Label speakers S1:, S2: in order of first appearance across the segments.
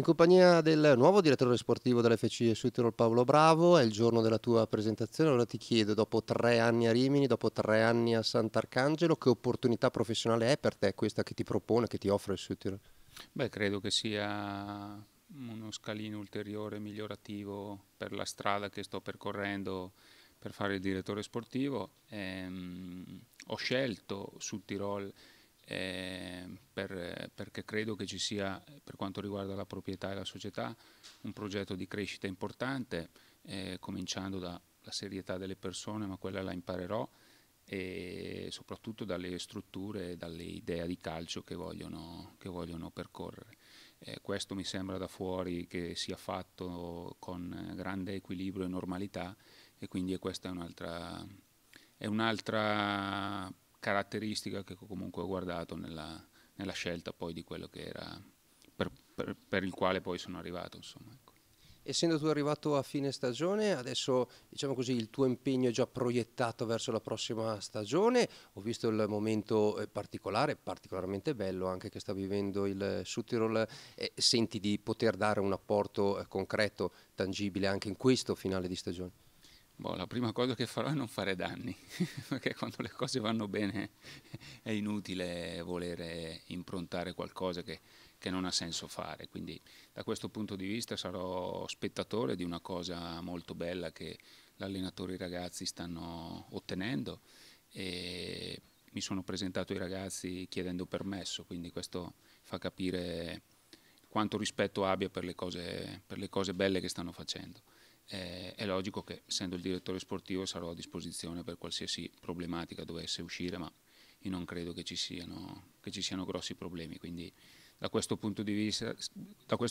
S1: In compagnia del nuovo direttore sportivo dell'FC Südtirol Paolo Bravo, è il giorno della tua presentazione, allora ti chiedo, dopo tre anni a Rimini, dopo tre anni a Sant'Arcangelo, che opportunità professionale è per te questa che ti propone, che ti offre il Südtirol?
S2: Beh, credo che sia uno scalino ulteriore, migliorativo per la strada che sto percorrendo per fare il direttore sportivo. Ehm, ho scelto Südtirol Tirol eh, per, perché credo che ci sia, per quanto riguarda la proprietà e la società, un progetto di crescita importante, eh, cominciando dalla serietà delle persone, ma quella la imparerò, e soprattutto dalle strutture e dalle idee di calcio che vogliono, che vogliono percorrere. Eh, questo mi sembra da fuori che sia fatto con grande equilibrio e normalità e quindi questa è un'altra, è un'altra caratteristica che comunque ho guardato nella, nella scelta poi di quello che era per, per, per il quale poi sono arrivato. Insomma, ecco.
S1: Essendo tu arrivato a fine stagione, adesso diciamo così, il tuo impegno è già proiettato verso la prossima stagione. Ho visto il momento eh, particolare, particolarmente bello anche che sta vivendo il eh, Sutirol. senti di poter dare un apporto eh, concreto, tangibile anche in questo finale di stagione?
S2: boh, la prima cosa che farò è non fare danni, perché quando le cose vanno bene è inutile volere improntare qualcosa che, che, non ha senso fare. Quindi da questo punto di vista sarò spettatore di una cosa molto bella che l'allenatore e i ragazzi stanno ottenendo e mi sono presentato ai ragazzi chiedendo permesso, quindi questo fa capire quanto rispetto abbia per le cose, per le cose belle che stanno facendo. Eh, è logico che, essendo il direttore sportivo, sarò a disposizione per qualsiasi problematica dovesse uscire, ma io non credo che ci siano, che ci siano grossi problemi. Quindi, da questo punto di vista,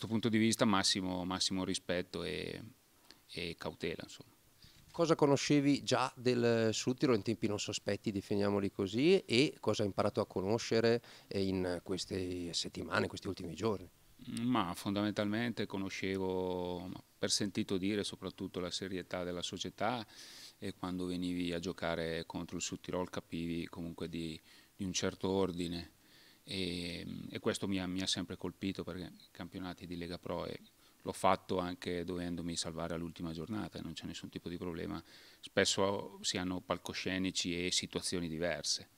S2: punto di vista massimo, massimo, rispetto e, e cautela. Insomma.
S1: Cosa conoscevi già del Sutiro in tempi non sospetti, definiamoli così, e cosa hai imparato a conoscere eh, in queste settimane, in questi ultimi giorni?
S2: Ma fondamentalmente conoscevo per sentito dire soprattutto la serietà della società e quando venivi a giocare contro il Sud Tirol capivi comunque di, di un certo ordine e, e questo mi ha, mi ha, sempre colpito perché campionati di Lega Pro e l'ho fatto anche dovendomi salvare all'ultima giornata, non c'è nessun tipo di problema, spesso si hanno palcoscenici e situazioni diverse.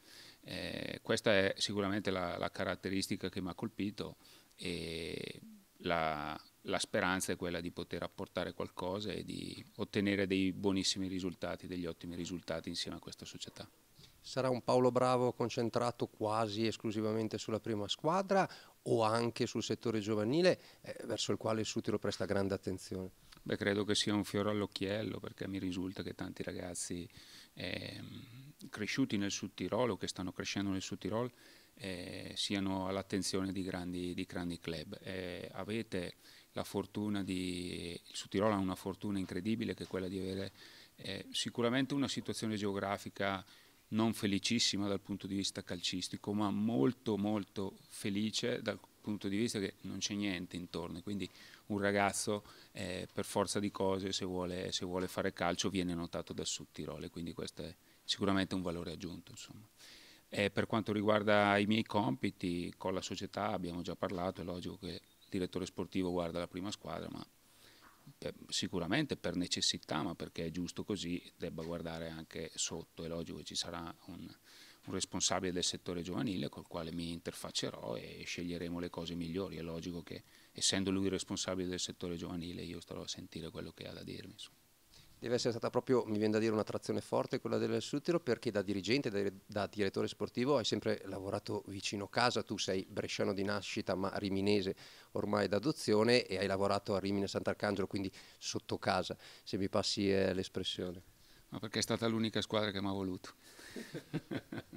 S2: Eh, questa è sicuramente la, la caratteristica che mi ha colpito e la, la speranza è quella di poter apportare qualcosa e di ottenere dei buonissimi risultati, degli ottimi risultati insieme a questa società.
S1: Sarà un Paolo Bravo concentrato quasi esclusivamente sulla prima squadra o anche sul settore giovanile eh, verso il quale il Sutiro presta grande attenzione?
S2: Beh, credo che sia un fiore all'occhiello perché mi risulta che tanti ragazzi eh, cresciuti nel Sud Tirolo, che stanno crescendo nel Sud Tirolo, eh, siano all'attenzione di grandi, di grandi club. Eh, avete la fortuna di... Il Su Tirolo ha una fortuna incredibile che è quella di avere eh, sicuramente una situazione geografica non felicissima dal punto di vista calcistico, ma molto molto felice dal punto di vista che non c'è niente intorno, quindi un ragazzo eh, per forza di cose se vuole, se vuole, fare calcio viene notato dal Sud Tirolo, quindi questo è sicuramente un valore aggiunto. Insomma. E eh, per quanto riguarda i miei compiti, con la società abbiamo già parlato, è logico che il direttore sportivo guarda la prima squadra, ma per, eh, sicuramente per necessità, ma perché è giusto così, debba guardare anche sotto, è logico che ci sarà un, un responsabile del settore giovanile col quale mi interfaccerò e sceglieremo le cose migliori. È logico che, essendo lui il responsabile del settore giovanile, io starò a sentire quello che ha da dirmi. Insomma
S1: deve essere stata proprio, mi viene da dire, un'attrazione forte quella del Sutero perché da dirigente, da, direttore sportivo hai sempre lavorato vicino casa, tu sei bresciano di nascita ma riminese ormai d'adozione e hai lavorato a Rimini e Sant'Arcangelo, quindi sotto casa, se mi passi eh, l'espressione.
S2: Ma perché è stata l'unica squadra che mi ha voluto.